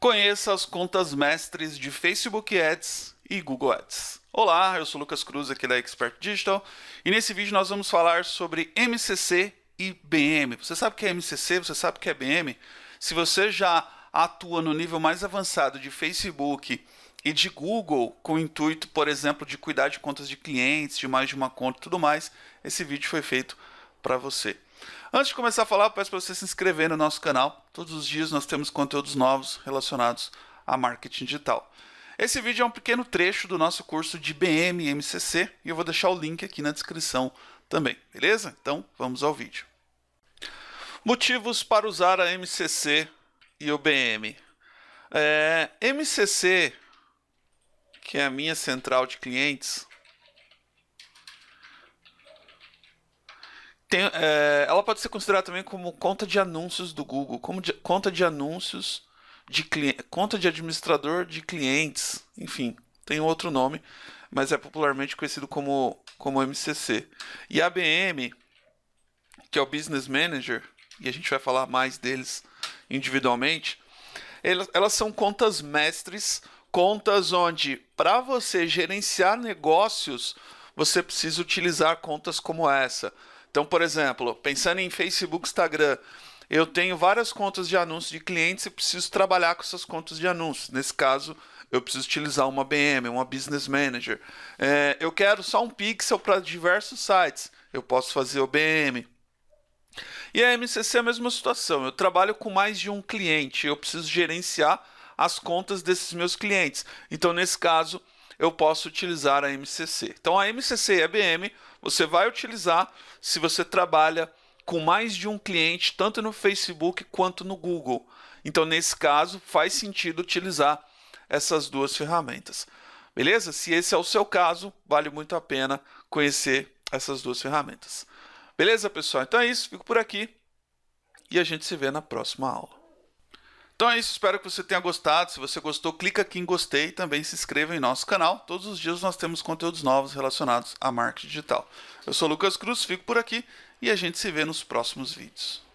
Conheça as contas mestres de Facebook Ads e Google Ads. Olá, eu sou Lucas Cruz aqui da Expert Digital e nesse vídeo nós vamos falar sobre MCC e BM. Você sabe o que é MCC? Você sabe o que é BM? Se você já atua no nível mais avançado de Facebook e de Google, com o intuito, por exemplo, de cuidar de contas de clientes, de mais de uma conta e tudo mais, esse vídeo foi feito para você. Antes de começar a falar, peço para você se inscrever no nosso canal. Todos os dias nós temos conteúdos novos relacionados a marketing digital. Esse vídeo é um pequeno trecho do nosso curso de BM e MCC e eu vou deixar o link aqui na descrição também, beleza? Então vamos ao vídeo. Motivos para usar a MCC e o BM. É, MCC, que é a minha central de clientes, Tem, é, ela pode ser considerada também como conta de anúncios do Google, como de, conta de anúncios de conta de administrador de clientes, enfim, tem outro nome, mas é popularmente conhecido como como MCC. E a BM, que é o Business Manager, e a gente vai falar mais deles individualmente, elas, elas são contas mestres, contas onde para você gerenciar negócios você precisa utilizar contas como essa então, por exemplo, pensando em Facebook, Instagram, eu tenho várias contas de anúncios de clientes e preciso trabalhar com essas contas de anúncios. Nesse caso, eu preciso utilizar uma BM, uma Business Manager. É, eu quero só um pixel para diversos sites. Eu posso fazer o BM. E a MCC é a mesma situação. Eu trabalho com mais de um cliente. Eu preciso gerenciar as contas desses meus clientes. Então, nesse caso, eu posso utilizar a MCC. Então, a MCC e a BM você vai utilizar se você trabalha com mais de um cliente, tanto no Facebook quanto no Google. Então, nesse caso, faz sentido utilizar essas duas ferramentas. Beleza? Se esse é o seu caso, vale muito a pena conhecer essas duas ferramentas. Beleza, pessoal? Então é isso, fico por aqui e a gente se vê na próxima aula. Então é isso, espero que você tenha gostado. Se você gostou, clica aqui em gostei e também se inscreva em nosso canal. Todos os dias nós temos conteúdos novos relacionados à marketing digital. Eu sou Lucas Cruz, fico por aqui e a gente se vê nos próximos vídeos.